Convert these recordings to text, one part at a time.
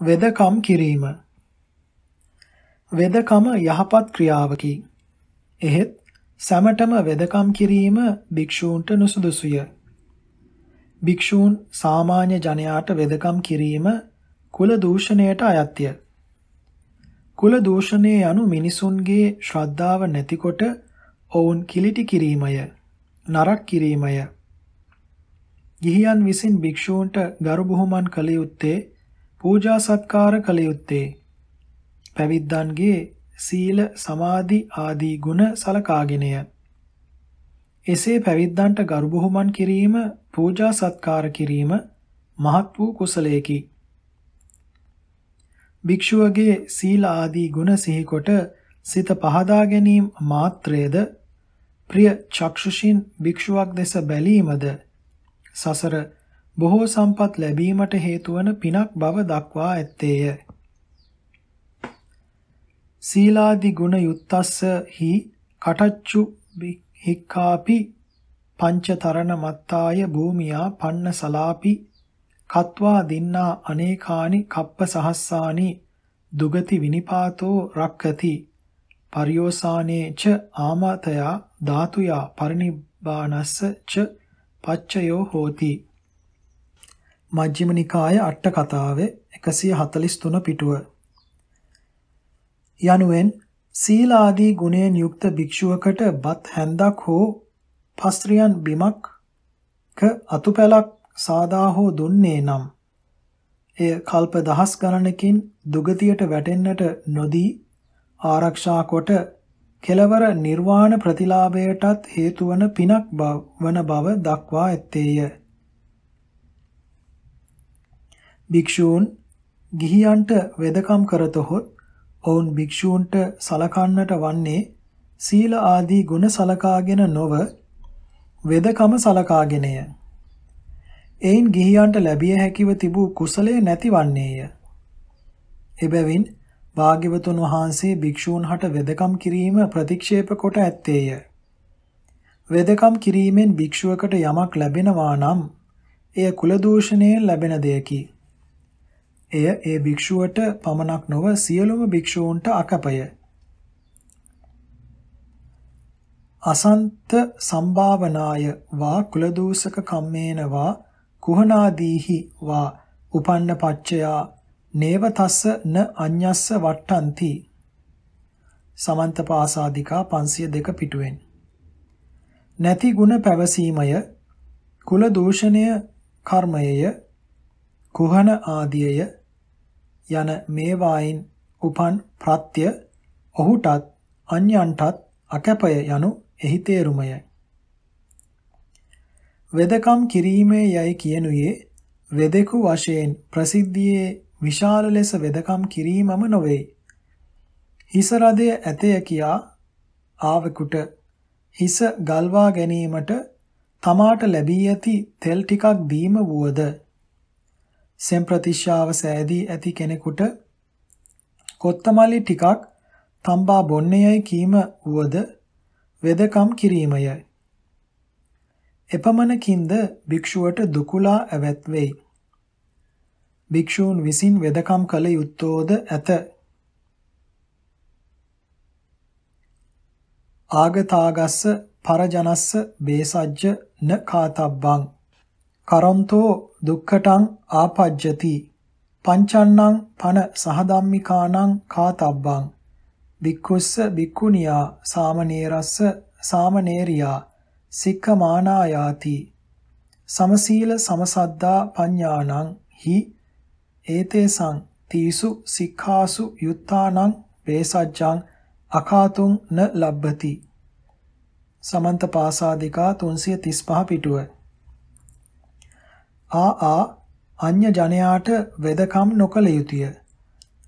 වෙදකම් කිරීම වෙදකම යහපත් ක්‍රියාවකි. එහෙත් සැමටම වෙදකම් කිරීම භික්ෂූන්ට නුසුදුසුය. භික්ෂූන් සාමාන්‍ය ජනයාට වෙදකම් කිරීම කුල දූෂණයට අයත්ය. කුල දූෂණය යනු මිනිසුන්ගේ ශ්‍රද්ධාව නැතිකොට ඔවුන් කිලිටි කිරීමය, නරක් කිරීමය. ගිහියන් විසින් භික්ෂූන්ට ගරු බුහුමන් කළ යුත්තේ පූජා සත්කාර කළ යුත්තේ පැවිද්දන්ගේ සීල සමාධි ආදී ගුණ සලකාගෙනය. එසේ පැවිද්දන්ට ගරු බුහුමන් කිරීම පූජා සත්කාර කිරීම මහත් වූ කුසලයකි. භික්ෂුවගේ සීල ආදී ගුණ සිහිකොට සිත පහදා ගැනීම මාත්‍රයේද ප්‍රිය චක්ෂුෂින් භික්ෂුවක් දෙස බැලීමද සසර බොහෝ සම්පත් ලැබීමට හේතුවන පිනක් බව දක්වා ඇත්තේය. සීලාදි ගුණ යුත්තස්ස හි කටච්චු හික්කාපි පංචතරණ මත්තාය භූමියා පන්න සලාපි කත්වා දින්නා අනේකානි කප්ප සහස්සානි දුගති විනිපාතෝ රක්කති පරියෝසානේ ච ආමතයා ධාතුයා පරිනිබ්බානස්ස ච පච්චයෝ හෝති මජ්ක්‍ධිම නිකාය අට කතාවේ 143 පිටුව යනුවෙන් සීලාදී ගුණයෙන් යුක්ත භික්ෂුවකට බත් හැන්දක් හෝ පස්ත්‍රියන් බිමක් ක අතුපැලක් සාදා හෝ දුන්නේ නම් එය කල්ප දහස් ගණනකින් දුගතියට වැටෙන්නට නොදී ආරක්ෂා කොට කෙලවර නිර්වාණ ප්‍රතිලාභයටත් හේතුවන පිනක් බව වන බව දක්වා ඇත්තේය. භික්ෂූන් ගිහියන්ට වෙදකම් කරතොත් ඔවුන් භික්ෂූන්ට සලකන්නට වන්නේ සීල ආදී ගුණ සලකාගෙන නොව වෙදකම සලකාගෙනය. එයින් ගිහියන්ට ලැබිය හැකිව තිබූ කුසලය නැතිවන්නේය. එබැවින් භාග්‍යවතුන් වහන්සේ භික්ෂූන් හට වෙදකම් කිරීම ප්‍රතික්ෂේප කොට ඇත්තේය. වෙදකම් කිරීමෙන් භික්ෂුවකට යමක් ලැබෙනවා නම් එය කුල දූෂණයෙන් ලැබෙන දෙයකි. එය ඒ භික්ෂුවට පමණක් නොව සියලුම භික්ෂූන්ට අකපය. අසන්ත සම්භාවනාය වා කුලදූසක කම්මේන වා කුහනාදීහි වා උපන්න පච්චයා නේව තස්ස න අඤ්ඤස්ස වට්ටಂತಿ සමන්ත පාසාదికා 502 පිටුවෙන් නැති ಗುಣ පැවසීමය කුල දූෂණය කර්මයය කුහන ආදියය යන මේවායින් උපන් ප්‍රත්‍ය ඔහුටත් අන්‍යයන්ටත් අකැපය යනු එහි තේරුමය. වෙදකම් කිරීමේ යයි කියනුයේ වෙදෙකු වශයෙන් ප්‍රසිද්ධියේ විශාල ලෙස වෙදකම් කිරීමම නොවේ. හිස රදය ඇතය කියා ආවෙකුට හිස ගල්වා ගැනීමට තමාට ලැබී ඇති තෙල් ටිකක් දීම වුවද සෙම් ප්‍රතිශාව සෑදී ඇති කෙනෙකුට කොත්තමලි ටිකක් තම්බා බොන්නේයයි කීම වුවද වෙදකම් කිරීමය. එපමණකින්ද භික්ෂුවට දුකුලා ඇවැත් වෙයි. භික්ෂූන් විසින් වෙදකම් කළ යුත්තෝද ඇත. ආගතාගස්ස පරජනස්ස බේසජ්ජ න කාතබ්බං කරන්තෝ දුක්ඛටං ආපජ්ජති පංචන්නං පන සහධම්මිකානං කාතබ්බං වික්කුස්ස වික්කුණියා සාමනේරස්ස සාමනේරියා සික්ඛමානායාති සමසීල සමසද්දා පඤ්ඤාණං හි ඒතේසං තීසු සික්ඛාසු යුත්තානං වේසජ්ජං අකාතුං න ලබ්බති සමන්ත පාසාදිකා 335 පිටුව ආ ආ අන්‍ය ජනයාට වෙදකම් නොකළ යුතුය.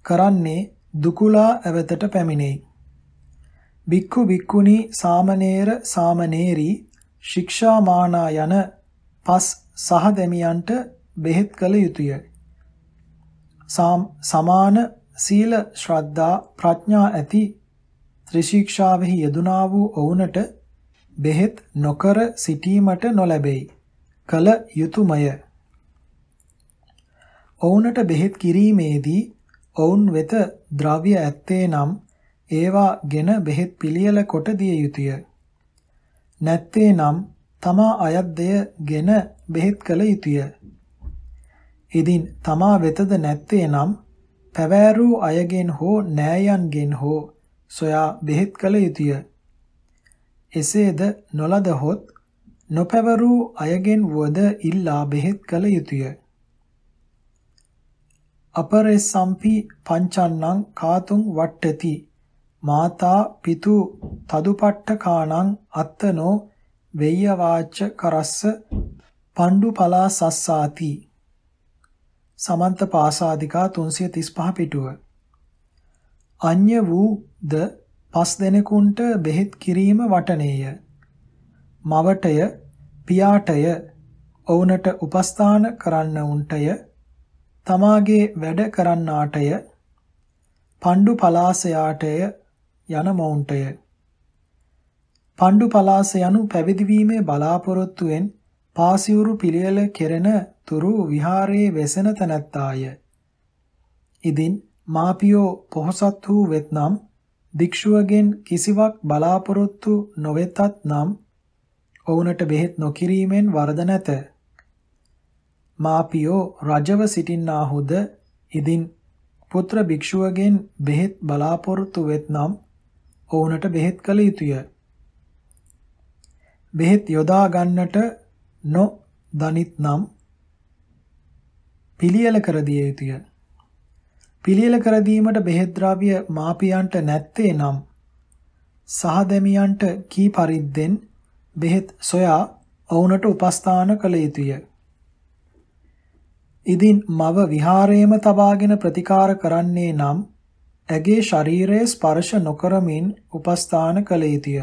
කරන්නේ දුකුලා ඇවතට පැමිණෙයි. භික්ඛු භික්ඛුනි සාමණේර සාමණේරි ශික්ෂාමානා යන පස් සහ දෙමියන්ට බෙහෙත් කළ යුතුය. සමාන සීල ශ්‍රද්ධා ප්‍රඥා ඇති ත්‍රිශික්ෂාවෙහි යෙදුනා වූ ඔවුන්ට බෙහෙත් නොකර සිටීමට නොලැබෙයි. කල යුතුයමය. ඔවුන්ට බෙහෙත් කිරීමේදී ඔවුන් වෙත ද්‍රව්‍ය ඇත්තේ නම් ඒවා ගෙන බෙහෙත් පිළියෙල කොට දිය යුතුය. නැත්තේ නම් තමා අයත් දෙය ගෙන බෙහෙත් කළ යුතුය. ඉදින් තමා වෙතද නැත්තේ නම් පැවෑරූ අයගෙන් හෝ නෑයන්ගෙන් හෝ සොයා බෙහෙත් කළ යුතුය. එසේද නොලදහොත් නොපැවරූ අයගෙන් වුවද ඉල්ලා බෙහෙත් කළ යුතුය. අපරෙසම්පි පංචන්නං කාතුං වට්ටති මාතා පිතු තදුපට්ඨකාණං අත්තනෝ වෙය්‍ය වාච කරස්ස පණ්ඩු පලා සස්සාති සමන්ත පාසාదికා 335 පිටුව අඤ්‍ය වූ ද පස් දෙනෙකුන්ට බෙහෙත් කිරීම වටනේය මවටය පියාටය ඔවුනට උපස්ථාන කරන්න උන්ටය තමාගේ වැඩ කරන්නාටය පණ්ඩු පලාසයාටය යන මවුන්ටය පණ්ඩු පලාස යනු පැවිදිවීමේ බලාපොරොත්තුවෙන් පාසිවුරු පිළියෙල කෙරෙන තුරු විහාරයේ වෙසෙන තැනැත්තාය ඉදින් මාපියෝ පොහොසත් වූ වෙත්නම් භික්ෂුවගෙන් කිසිවක් බලාපොරොත්තු නොවෙතත් නම් ඔවුනට බෙහෙත් නොකිරීමෙන් වරද නැත මාපියෝ රජව සිටින්නාහුද ඉදින් පුත්‍ර භික්ෂුවගෙන් බෙහෙත් බලාපොරොත්තු වෙත්නම් ඔවුනට බෙහෙත් කළ යුතුය. බෙහෙත් යොදා ගන්නට නො දනිත්නම් පිළියෙල කර දිය යුතුය. පිළියෙල කර දීමට බෙහෙත් ද්‍රව්‍ය මාපියන්ට නැත්තේ නම් සහදැමියන්ට කී පරිද්දෙන් බෙහෙත් සොයා ඔවුනට උපස්ථාන කළ යුතුය. ඉදින් මව විහාරයේම තබාගෙන ප්‍රතිකාර කරන්නේ නම් ඇගේ ශරීරයේ ස්පර්ශ නොකරමින් උපස්ථාන කළ යුතුය.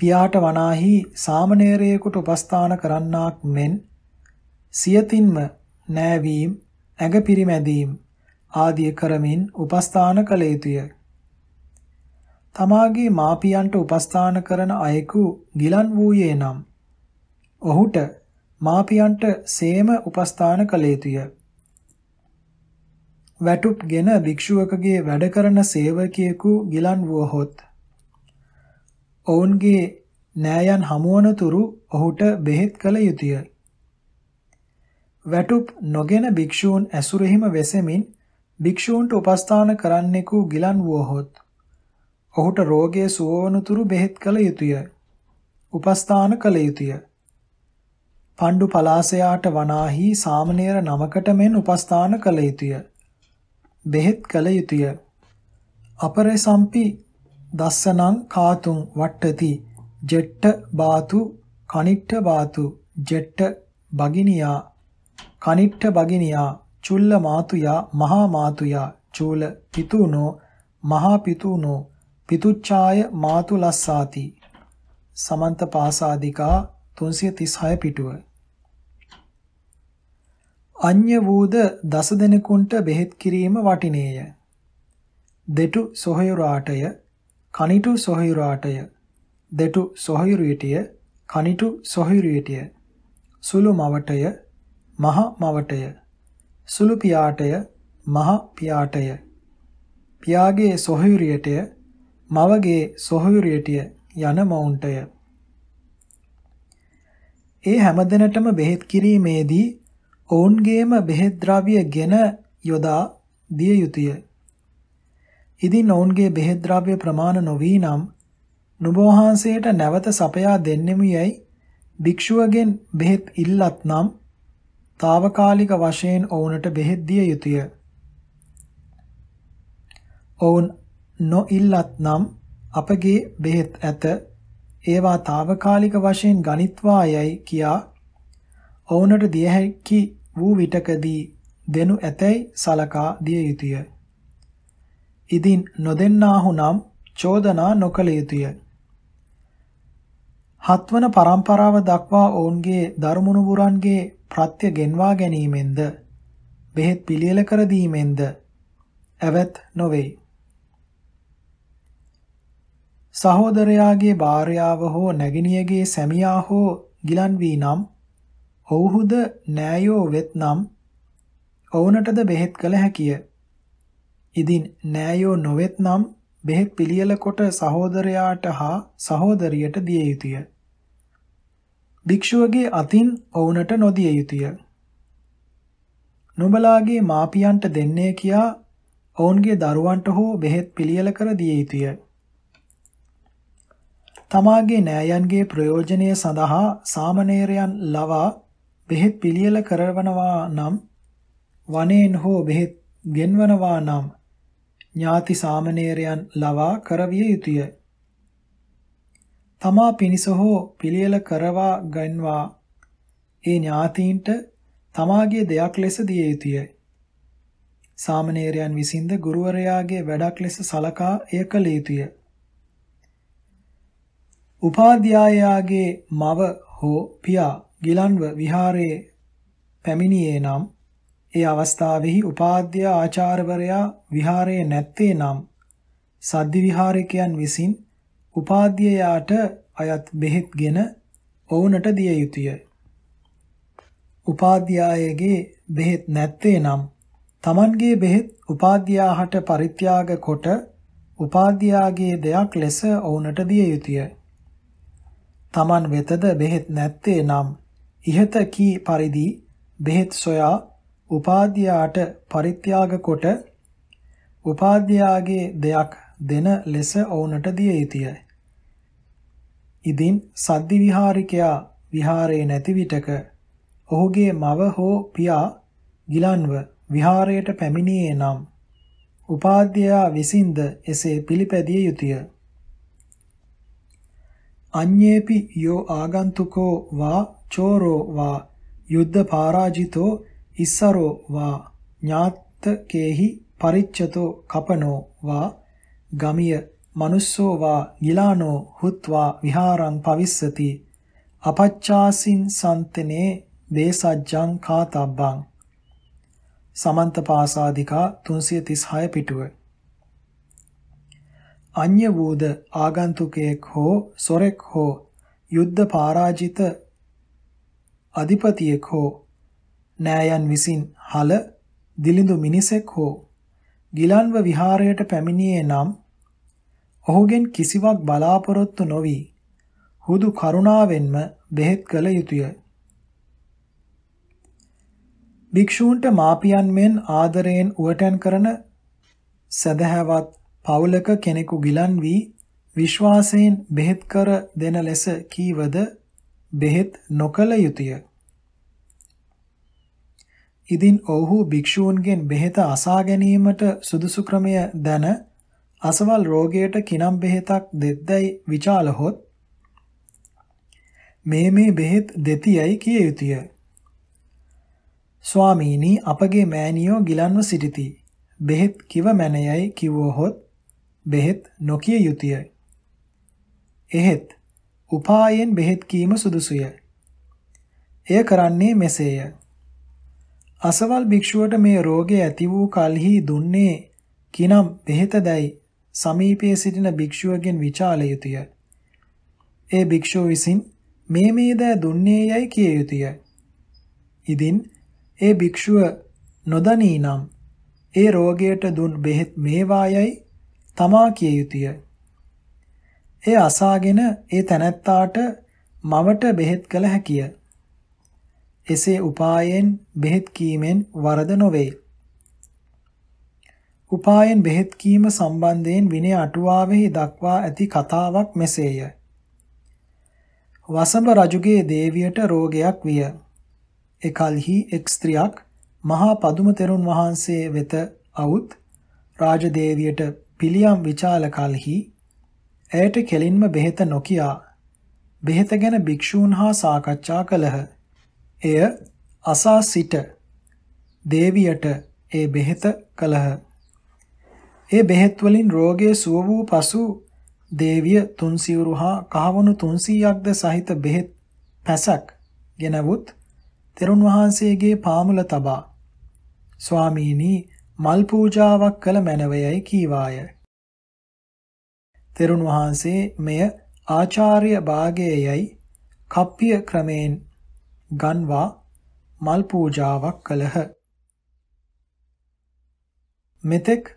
පියාට වනාහි සාමණේරයෙකුට උපස්ථාන කරන්නාක් මෙන් සියතින්ම නෑවීම, ඇඟ පිරිමැදීම ආදිය කරමින් උපස්ථාන කළ යුතුය. තමාගේ මාපියන්ට උපස්ථාන කරන අයෙකු ගිලන් වූයේ නම් ඔහුට මාපියන්ට සේම උපස්ථාන කළ යුතුය. වැටුප්ගෙන භික්ෂුවකගේ වැඩ කරන සේවකියෙකු ගිලන් වුවහොත් ඔවුන්ගේ නෑයන් හමුවන තුරු ඔහුට බෙහෙත් කළ යුතුය. වැටුප් නොගෙන භික්ෂූන් ඇසුරෙහිම වෙසෙමින් භික්ෂූන්ට උපස්ථාන කරන්නෙකු ගිලන් වුවහොත් ඔහුට රෝගය සුවවනතුරු බෙහෙත් කළ යුතුය. උපස්ථාන කළ යුතුය. පණ්ඩු පලාසයාට වනාහි සාමණේර නමකට මෙන් උපස්ථාන කළ යුතුය. බෙහෙත් කළ යුතුය. අපරසම්පි දස්සනං කාතුං වට්ටති ජෙට්ට බාතු කනිට්ට බාතු ජෙට්ට බගිනියා කනිට්ට බගිනියා චුල්ල මාතුයා මහා මාතුයා චූල පිතුනෝ මහා පිතුනෝ පිතුච්ඡාය මාතුලස්සාති සමන්ත පාසාదికා 336 පිටුව අඤ්‍ය වූද දස දෙනෙකුන්ට බෙහෙත් කිරීම වටිනේය. දෙටු සොහයුරාටය කනිටු සොහයුරාටය දෙටු සොහයුරියටිය කනිටු සොහයුරියටිය සුළු මවටය මහ මවටය සුළු පියාටය මහ පියාටය පියාගේ සොහයුරියටය මවගේ සොහයුරියටිය යන මවුන්ටය ඒ හැමදෙනටම බෙහෙත් කිරීමේදී ඔවුන්ගේම බෙහෙත් ද්‍රව්‍ය ගෙන යොදා දිය යුතුය. ඉදින් ඔවුන්ගේ බෙහෙත් ද්‍රව්‍ය ප්‍රමාණ නොවී නම් නුඹ වහන්සේට නැවත සපයා දෙන්නෙමු යයි භික්ෂුවගෙන් බෙහෙත් ඉල්ලත් නම් తాවකාලික වශයෙන් ඔවුන්ට බෙහෙත් දිය යුතුය. ඔවුන් නොඉල්ලත් නම් අපගේ බෙහෙත් ඇත ඒවා తాවකාලික වශයෙන් ගනිත්වා යයි කියා ඔවුනට දිය හැකි වූ විටකදී දෙනු ඇතැයි සලකා දිය යුතුය. ඉදින් නොදෙන්නාහු නම් චෝදනා නොකළ යුතුය. හත්වන පරම්පරාව දක්වා ඔවුන්ගේ ධර්මනුපුරන්ගේ ප්‍රත්‍ය ගෙන්වා ගැනීමෙන්ද බෙහෙත් පිළියෙල කර දීමෙන්ද ඇවත් නොවේ. සහෝදරයාගේ භාර්යාව හෝ නැගණියගේ සැමියා හෝ ගිලන් වී නම් ඔව්හුද නෑයෝ වෙත්නම් ඔවුනටද බෙහෙත් කළ හැකිය. ඉදින් නෑයෝ නොවෙත්නම් බෙහෙත් පිළියෙල කොට සහෝදරයාට හා සහෝදරියට දිය යුතුය. භික්ෂුවගේ අතින් ඔවුනට නොදිය යුතුය. නොබලාගේ මාපියන්ට දෙන්නේ කියා ඔවුන්ගේ දරුවන්ට හෝ බෙහෙත් පිළියෙල කර දිය යුතුය. තමාගේ නෑයන්ගේ ප්‍රයෝජනය සඳහා සාමණේරයන් ලවා බෙහෙත් පිළියෙල කරවනවා නම් වනයෙන් හෝ බෙහෙත් ගෙන්වනවා නම් ඥාති සාමණේරයන් ලවා කරවිය යුතුය. තමා පිනිස හෝ පිළියෙල කරවා ගන්වා ඒ ඥාතීන්ට තමාගේ දෙයක් ලෙස දිය යුතුය. සාමණේරයන් විසින්ද ගුරුවරයාගේ වැඩක් ලෙස සලකා එය කළ යුතුය. උපාධ්‍යායයාගේ මව හෝ පියා ගිලන්ව විහාරයේ පැමිණියේ නම් ඒ අවස්ථාවෙහි උපාධ්‍ය ආචාර්යවරයා විහාරයේ නැත්තේ නම් සද්දි විහාරිකයන් විසින් උපාධ්‍යයාට අයත් බෙහෙත්ගෙන ඔවුනට දිය යුතුය. උපාධ්‍යායගේ බෙහෙත් නැත්තේ නම් තමන්ගේ බෙහෙත් උපාධ්‍යාහට පරිත්‍යාග කොට උපාධ්‍යාගේ දෙයක් ලෙස ඔවුනට දිය යුතුය. තමන් වෙතද බෙහෙත් නැත්තේ නම් ඉහත කී පරිදි බෙහෙත් සොයා උපාධ්‍යයාට පරිත්‍යාග කොට උපාධ්‍යයාගේ දෙයක් දෙන ලෙස ඔවුනට දිය යුතුයයි. ඉදින් සද්දි විහාරිකයා විහාරයේ නැති විටක ඔහුගේ මව හෝ පියා ගිලන්ව විහාරයට පැමිණියේ නම් උපාධ්‍යයා විසින්ද එසේ පිළිපැදිය යුතුය. අඤ්ඤේපි යෝ ආගන්තුකෝ වා චෝරෝ වා යුද්ධ පරාජිතෝ ඉස්සරෝ වා ඥාත්තකේහි පරිච්ඡතෝ කපනෝ වා ගමිය මනුස්සෝ වා ගිලානෝ හුත්වා විහාරං පවිස්සති අපච්චාසින් සන්තනේ දේසජ්ජං කාතබ්බං සමන්ත පාසාదికා 336 පිටුව අඤ්‍ය වූද ආගන්තුකයෙක් හෝ සොරෙක් හෝ යුද්ධ පරාජිත අධිපතියෙක් හෝ නෑයන් විසින් හල දිලිඳු මිනිසෙක් හෝ ගිලන්ව විහාරයට පැමිණියේ නම් ඔහුගෙන් කිසිවක් බලාපොරොත්තු නොවි හුදු කරුණාවෙන්ම බෙහෙත් කළ යුතුය. භික්ෂූන්ට මාපියන් මෙන් ආදරයෙන් උවටැන් කරන සදහැවත් පවුලක කෙනෙකු ගිලන් වී විශ්වාසයෙන් බෙහෙත් කර දෙන ලෙස කීවද බෙහෙත් නොකළ යුතුය. ඉදින් ඔවුහු භික්ෂූන්ගෙන් බෙහෙත අසා ගැනීමට සුදුසු ක්‍රමය දැන අසවල් රෝගයට කිනම් බෙහෙතක් දෙද්දැයි විචාලහොත් මේ මේ බෙහෙත් දෙතියයි කිය යුතුය. ස්වාමීනි අපගේ මෑණියෝ ගිලන්ව සිටිති. බෙහෙත් කිව මැනයයි කිව්වොත් බෙහෙත් නොකිය යුතුය. එහෙත් උපායෙන් බෙහෙත් කීම සුදුසුය. එය කරන්නේ මෙසේය. අසවල් භික්ෂුවට මේ රෝගය ඇති වූ කලෙහි දුන්නේ කිනම් බෙහෙත දැයි සමීපයේ සිටින භික්ෂුවගෙන් විචාල යුතුය. ඒ භික්ෂුව විසින් මේ මේ දෑ දුන්නේ යයි කිය යුතුය. ඉදින් ඒ භික්ෂුව නොදනී නම් ඒ රෝගයට දුන් බෙහෙත් මේවායයි තමා කිය යුතුය. එය අසාගෙන ඒ තැනැත්තාට මවට බෙහෙත් කළ හැකිය. එසේ උපායෙන් බෙහෙත් කීමෙන් වරද නොවේ. උපායෙන් බෙහෙත් කීම සම්බන්ධයෙන් විනය අටුවාවෙහි දක්වා ඇති කතාවක් මෙසේය. වසඹ රජුගේ දේවියට රෝගයක් විය. එකල්හි එක් ස්ත්‍රියක් මහා පදුම තෙරුන් වහන්සේ වෙත අවුත් රාජදේවියට පිළියම් විචාල කලෙහි ඇයට කෙලින්ම බෙහෙත නොකියා බෙහෙත ගැන භික්ෂූන් හා සාකච්ඡා කළහ. එය අසා සිට දේවියට ඒ බෙහෙත කළහ. ඒ බෙහෙත් වලින් රෝගය සුව වූ පසු දේවිය තුන් සිවුරු හා කහවණු 300ක්ද සහිත බෙහෙත් පැසක් ගෙනවුත් තෙරුන් වහන්සේගේ පාමුල තබා ස්වාමීනි මල් පූජාවක් කළ මැනවයයි කීවාය. තෙරුන් වහන්සේ මෙය ආචාර්ය භාගයේයි කප්පිය ක්‍රමයෙන් ගන්වා මල් පූජාවක් කළහ. මෙතෙක්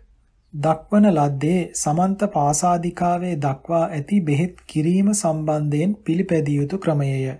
දක්වන ලද්දේ සමන්ත පාසාදිකාවේ දක්වා ඇති බෙහෙත් කිරීම සම්බන්ධයෙන් පිළිපැදිය යුතු ක්‍රමයේය.